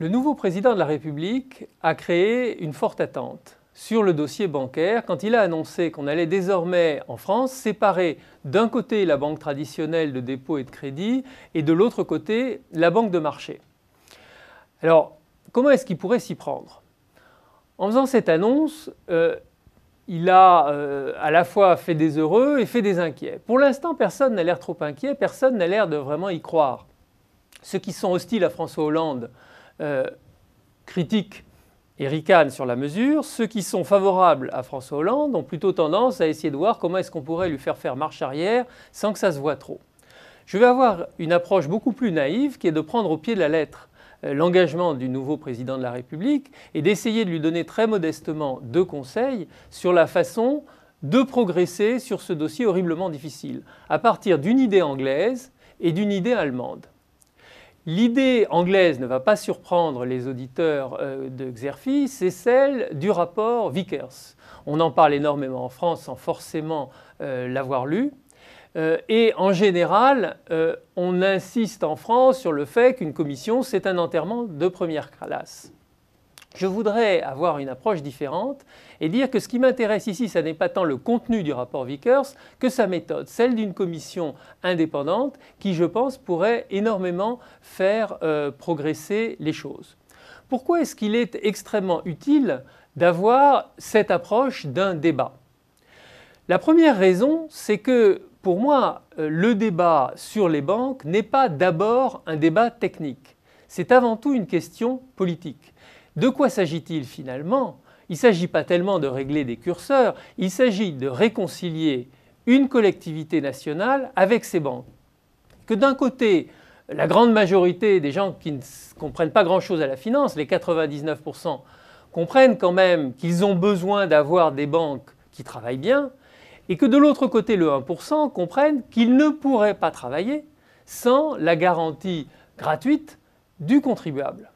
Le nouveau président de la République a créé une forte attente sur le dossier bancaire quand il a annoncé qu'on allait désormais en France séparer d'un côté la banque traditionnelle de dépôt et de crédit et de l'autre côté la banque de marché. Alors comment est-ce qu'il pourrait s'y prendre En faisant cette annonce, euh, il a euh, à la fois fait des heureux et fait des inquiets. Pour l'instant, personne n'a l'air trop inquiet, personne n'a l'air de vraiment y croire. Ceux qui sont hostiles à François Hollande, euh, critiques et ricanent sur la mesure. Ceux qui sont favorables à François Hollande ont plutôt tendance à essayer de voir comment est-ce qu'on pourrait lui faire faire marche arrière sans que ça se voit trop. Je vais avoir une approche beaucoup plus naïve qui est de prendre au pied de la lettre euh, l'engagement du nouveau président de la République et d'essayer de lui donner très modestement deux conseils sur la façon de progresser sur ce dossier horriblement difficile, à partir d'une idée anglaise et d'une idée allemande. L'idée anglaise ne va pas surprendre les auditeurs euh, de Xerfi, c'est celle du rapport Vickers. On en parle énormément en France sans forcément euh, l'avoir lu. Euh, et en général, on insiste en France sur le fait qu'une commission, c'est un enterrement de première classe. Je voudrais avoir une approche différente et dire que ce qui m'intéresse ici, ce n'est pas tant le contenu du rapport Vickers que sa méthode, celle d'une commission indépendante qui, je pense, pourrait énormément faire euh, progresser les choses. Pourquoi est-ce qu'il est extrêmement utile d'avoir cette approche d'un débat La première raison, c'est que pour moi, euh, le débat sur les banques n'est pas d'abord un débat technique, c'est avant tout une question politique. De quoi s'agit-il finalement Il ne s'agit pas tellement de régler des curseurs, il s'agit de réconcilier une collectivité nationale avec ses banques. Que d'un côté, la grande majorité des gens qui ne comprennent pas grand-chose à la finance, les 99%, comprennent quand même qu'ils ont besoin d'avoir des banques qui travaillent bien, et que de l'autre côté, le 1% comprennent qu'ils ne pourraient pas travailler sans la garantie gratuite du contribuable.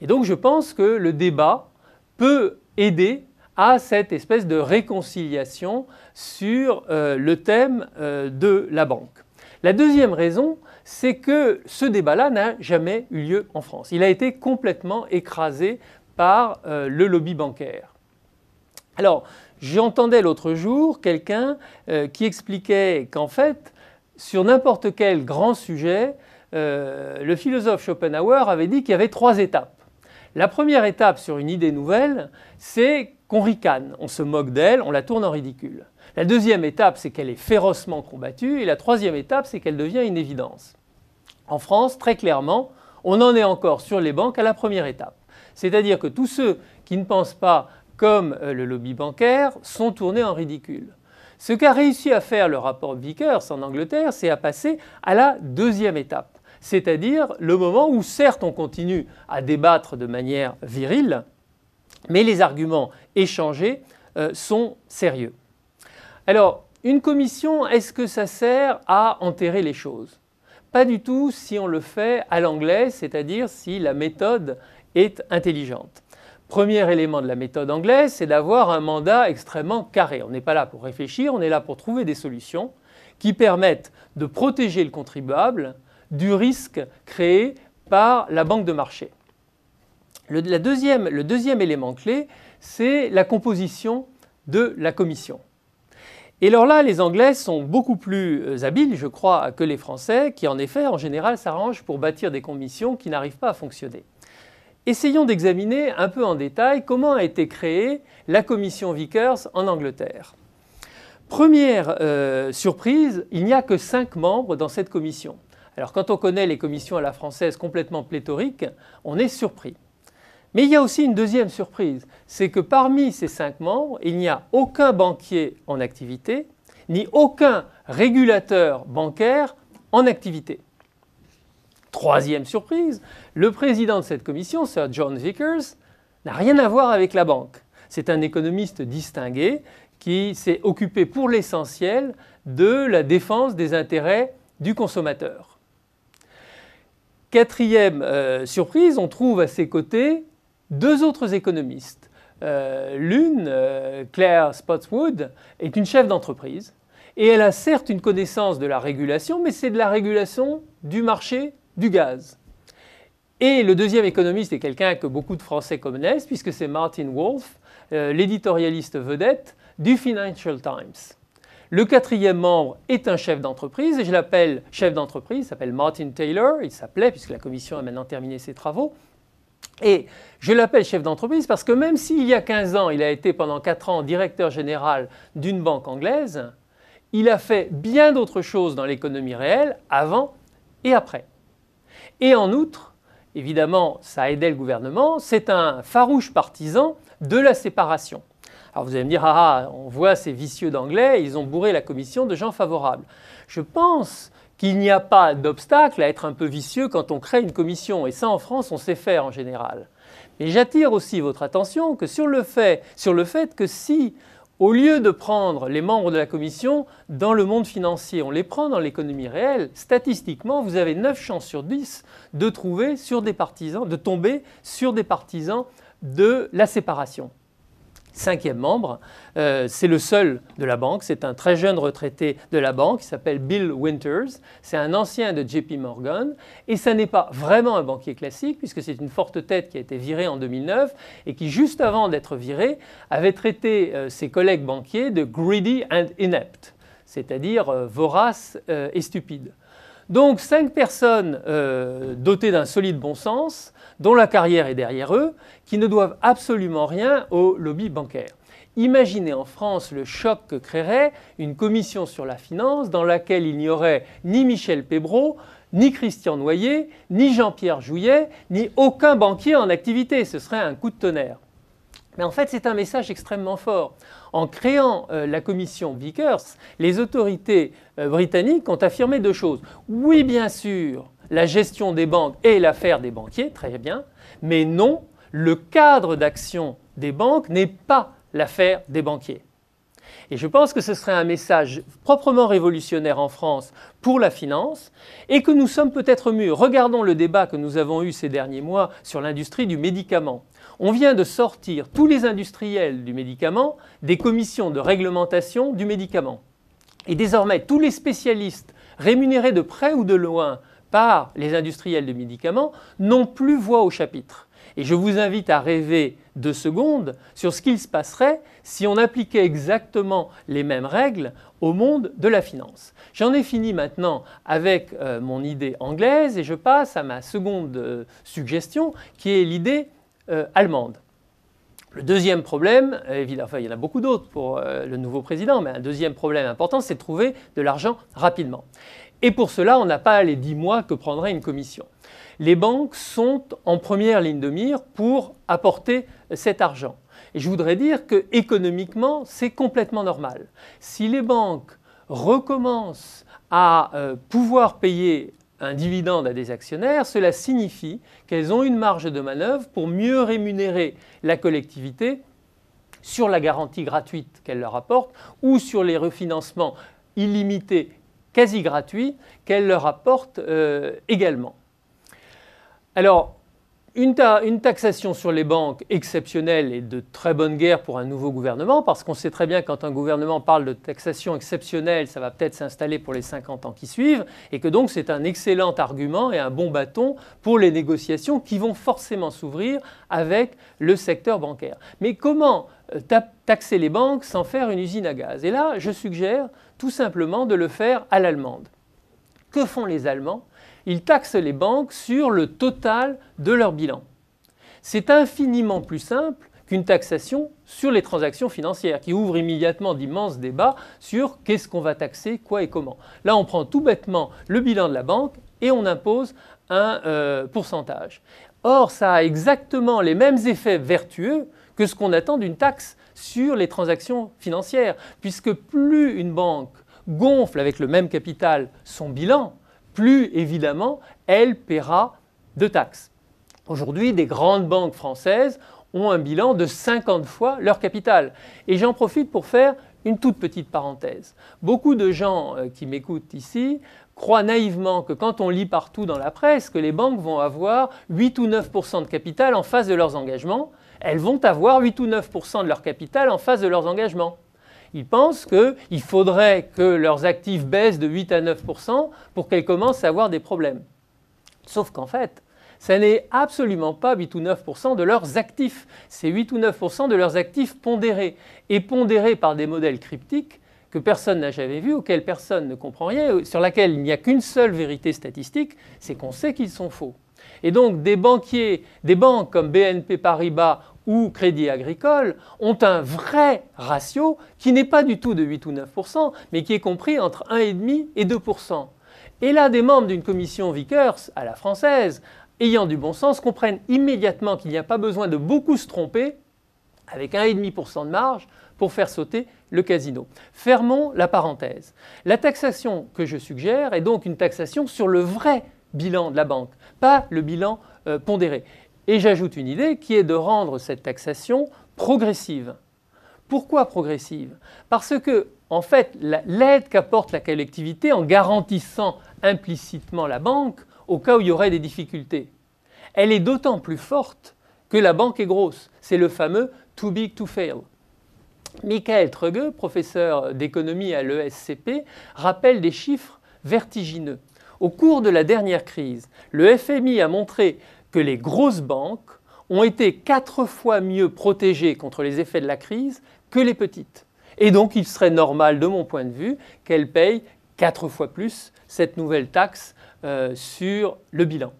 Et donc je pense que le débat peut aider à cette espèce de réconciliation sur euh, le thème euh, de la banque. La deuxième raison, c'est que ce débat-là n'a jamais eu lieu en France. Il a été complètement écrasé par euh, le lobby bancaire. Alors, j'entendais l'autre jour quelqu'un qui expliquait qu'en fait, sur n'importe quel grand sujet, le philosophe Schopenhauer avait dit qu'il y avait trois étapes. La première étape sur une idée nouvelle, c'est qu'on ricane, on se moque d'elle, on la tourne en ridicule. La deuxième étape, c'est qu'elle est férocement combattue, et la troisième étape, c'est qu'elle devient une évidence. En France, très clairement, on en est encore sur les banques à la première étape. C'est-à-dire que tous ceux qui ne pensent pas comme euh, le lobby bancaire sont tournés en ridicule. Ce qu'a réussi à faire le rapport Vickers en Angleterre, c'est à passer à la deuxième étape c'est-à-dire le moment où certes on continue à débattre de manière virile, mais les arguments échangés euh, sont sérieux. Alors, une commission, est-ce que ça sert à enterrer les choses Pas du tout si on le fait à l'anglais, c'est-à-dire si la méthode est intelligente. Premier élément de la méthode anglaise, c'est d'avoir un mandat extrêmement carré. On n'est pas là pour réfléchir, on est là pour trouver des solutions qui permettent de protéger le contribuable du risque créé par la banque de marché. Le, deuxième, élément clé, c'est la composition de la commission. Et alors là, les Anglais sont beaucoup plus euh, habiles, je crois, que les Français, qui en effet, en général, s'arrangent pour bâtir des commissions qui n'arrivent pas à fonctionner. Essayons d'examiner un peu en détail comment a été créée la commission Vickers en Angleterre. Première euh, surprise, il n'y a que cinq membres dans cette commission. Alors quand on connaît les commissions à la française complètement pléthoriques, on est surpris. Mais il y a aussi une deuxième surprise, c'est que parmi ces cinq membres, il n'y a aucun banquier en activité, ni aucun régulateur bancaire en activité. Troisième surprise, le président de cette commission, Sir John Vickers, n'a rien à voir avec la banque. C'est un économiste distingué qui s'est occupé pour l'essentiel de la défense des intérêts du consommateur. Quatrième euh, surprise, on trouve à ses côtés deux autres économistes. Euh, l'une, euh, Claire Spotswood, est une chef d'entreprise et elle a certes une connaissance de la régulation, mais c'est de la régulation du marché du gaz. Et le deuxième économiste est quelqu'un que beaucoup de Français connaissent, puisque c'est Martin Wolf, l'éditorialiste vedette du Financial Times. Le quatrième membre est un chef d'entreprise et je l'appelle chef d'entreprise, il s'appelle Martin Taylor, il s'appelait puisque la commission a maintenant terminé ses travaux. Et je l'appelle chef d'entreprise parce que même s'il y a 15 ans, il a été pendant 4 ans directeur général d'une banque anglaise, il a fait bien d'autres choses dans l'économie réelle avant et après. Et en outre, évidemment, ça a aidé le gouvernement, c'est un farouche partisan de la séparation. Alors vous allez me dire, ah, ah, on voit ces vicieux d'anglais, ils ont bourré la commission de gens favorables. Je pense qu'il n'y a pas d'obstacle à être un peu vicieux quand on crée une commission, et ça en France on sait faire en général. Mais j'attire aussi votre attention que sur le fait, que si au lieu de prendre les membres de la commission dans le monde financier, on les prend dans l'économie réelle, statistiquement, vous avez 9 chances sur 10 de trouver sur des partisans, de tomber sur des partisans de la séparation cinquième membre. Euh, c'est le seul de la banque. C'est un très jeune retraité de la banque. Il s'appelle Bill Winters. C'est un ancien de JP Morgan. Et ça n'est pas vraiment un banquier classique, puisque c'est une forte tête qui a été virée en 2009 et qui, juste avant d'être virée, avait traité euh, ses collègues banquiers de greedy and inept, c'est-à-dire euh, vorace et stupide. Donc cinq personnes euh, dotées d'un solide bon sens, dont la carrière est derrière eux, qui ne doivent absolument rien au lobby bancaire. Imaginez en France le choc que créerait une commission sur la finance dans laquelle il n'y aurait ni Michel Pébreau, ni Christian Noyer, ni Jean-Pierre Jouyet, ni aucun banquier en activité. Ce serait un coup de tonnerre. Mais en fait, c'est un message extrêmement fort. En créant euh, la commission Vickers, les autorités euh, britanniques ont affirmé deux choses. Oui, bien sûr, la gestion des banques est l'affaire des banquiers, très bien, mais non, le cadre d'action des banques n'est pas l'affaire des banquiers. Et je pense que ce serait un message proprement révolutionnaire en France pour la finance et que nous sommes peut-être mûrs. Regardons le débat que nous avons eu ces derniers mois sur l'industrie du médicament on vient de sortir tous les industriels du médicament des commissions de réglementation du médicament. Et désormais, tous les spécialistes rémunérés de près ou de loin par les industriels de médicaments n'ont plus voix au chapitre. Et je vous invite à rêver deux secondes sur ce qu'il se passerait si on appliquait exactement les mêmes règles au monde de la finance. J'en ai fini maintenant avec euh, mon idée anglaise et je passe à ma seconde euh, suggestion qui est l'idée euh, allemande. Le deuxième problème, évidemment, il y en a beaucoup d'autres pour euh, le nouveau président, mais un deuxième problème important, c'est de trouver de l'argent rapidement. Et pour cela, on n'a pas les dix mois que prendrait une commission. Les banques sont en première ligne de mire pour apporter cet argent. Et je voudrais dire que économiquement, c'est complètement normal. Si les banques recommencent à euh, pouvoir payer un dividende à des actionnaires, cela signifie qu'elles ont une marge de manœuvre pour mieux rémunérer la collectivité sur la garantie gratuite qu'elle leur apporte ou sur les refinancements illimités quasi gratuits qu'elle leur apporte euh, également. Alors, une, taxation sur les banques exceptionnelle est de très bonne guerre pour un nouveau gouvernement, parce qu'on sait très bien quand un gouvernement parle de taxation exceptionnelle, ça va peut-être s'installer pour les 50 ans qui suivent, et que donc c'est un excellent argument et un bon bâton pour les négociations qui vont forcément s'ouvrir avec le secteur bancaire. Mais comment euh, taxer les banques sans faire une usine à gaz Et là, je suggère tout simplement de le faire à l'allemande. Que font les Allemands ils taxent les banques sur le total de leur bilan. C'est infiniment plus simple qu'une taxation sur les transactions financières, qui ouvre immédiatement d'immenses débats sur qu'est-ce qu'on va taxer, quoi et comment. Là, on prend tout bêtement le bilan de la banque et on impose un euh, pourcentage. Or, ça a exactement les mêmes effets vertueux que ce qu'on attend d'une taxe sur les transactions financières, puisque plus une banque gonfle avec le même capital son bilan, plus évidemment elle paiera de taxes. Aujourd'hui, des grandes banques françaises ont un bilan de 50 fois leur capital. Et j'en profite pour faire une toute petite parenthèse. Beaucoup de gens euh, qui m'écoutent ici croient naïvement que quand on lit partout dans la presse que les banques vont avoir 8 ou 9 de capital en face de leurs engagements, elles vont avoir 8 ou 9 de leur capital en face de leurs engagements ils pensent qu'il faudrait que leurs actifs baissent de 8 à 9 pour qu'elles commencent à avoir des problèmes. Sauf qu'en fait, ça n'est absolument pas 8 ou 9 de leurs actifs. C'est 8 ou 9 de leurs actifs pondérés. Et pondérés par des modèles cryptiques que personne n'a jamais vus, auxquels personne ne comprend rien, sur laquelle il n'y a qu'une seule vérité statistique, c'est qu'on sait qu'ils sont faux. Et donc des banquiers, des banques comme BNP Paribas ou Crédit Agricole ont un vrai ratio qui n'est pas du tout de 8 ou 9 mais qui est compris entre 1,5 et 2 Et là, des membres d'une commission Vickers à la française, ayant du bon sens, comprennent immédiatement qu'il n'y a pas besoin de beaucoup se tromper avec 1,5 de marge pour faire sauter le casino. Fermons la parenthèse. La taxation que je suggère est donc une taxation sur le vrai bilan de la banque, pas le bilan euh, pondéré. Et j'ajoute une idée qui est de rendre cette taxation progressive. Pourquoi progressive Parce que, en fait, l'aide qu'apporte la collectivité en garantissant implicitement la banque au cas où il y aurait des difficultés, elle est d'autant plus forte que la banque est grosse. C'est le fameux too big to fail. Michael Trugge, professeur d'économie à l'ESCP, rappelle des chiffres vertigineux. Au cours de la dernière crise, le FMI a montré que les grosses banques ont été quatre fois mieux protégées contre les effets de la crise que les petites. Et donc il serait normal, de mon point de vue, qu'elles payent quatre fois plus cette nouvelle taxe euh, sur le bilan.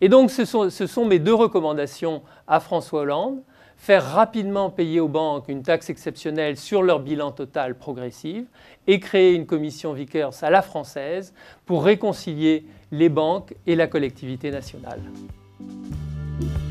Et donc ce sont, ce sont mes deux recommandations à François Hollande faire rapidement payer aux banques une taxe exceptionnelle sur leur bilan total progressive et créer une commission Vickers à la française pour réconcilier les banques et la collectivité nationale. Thank you